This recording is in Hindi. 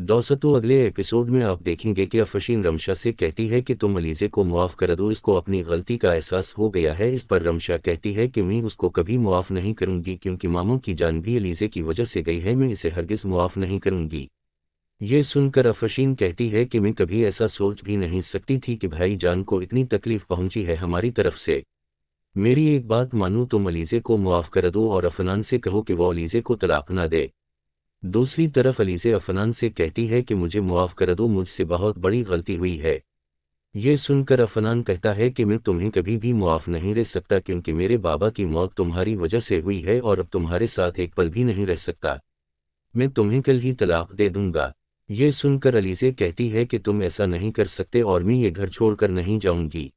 दोस्तों अगले एपिसोड में आप देखेंगे कि अफशीन रमशा से कहती है कि तुम अलीजे को मुआफ़ कर दो इसको अपनी गलती का एहसास हो गया है इस पर रमशा कहती है कि मैं उसको कभी मुआफ़ नहीं करूंगी क्योंकि मामों की जान भी अलीजे की वजह से गई है मैं इसे हरगिज़ मुआफ़ नहीं करूंगी ये सुनकर अफशीन कहती है कि मैं कभी ऐसा सोच भी नहीं सकती थी कि भाई जान को इतनी तकलीफ़ पहुंची है हमारी तरफ से मेरी एक बात मानू तुम अलीजे को मुआफ़ कर दो और अफनान से कहो कि वो अलीजे को तलाक ना दे दूसरी तरफ अलीज़े अफनान से कहती है कि मुझे मुआफ़ कर दो मुझसे बहुत बड़ी गलती हुई है ये सुनकर अफनान कहता है कि मैं तुम्हें कभी भी मुआफ़ नहीं रह सकता क्योंकि मेरे बाबा की मौत तुम्हारी वजह से हुई है और अब तुम्हारे साथ एक पल भी नहीं रह सकता मैं तुम्हें कल ही तलाक दे दूंगा ये सुनकर अलीज़े कहती है कि तुम ऐसा नहीं कर सकते और मैं ये घर छोड़कर नहीं जाऊंगी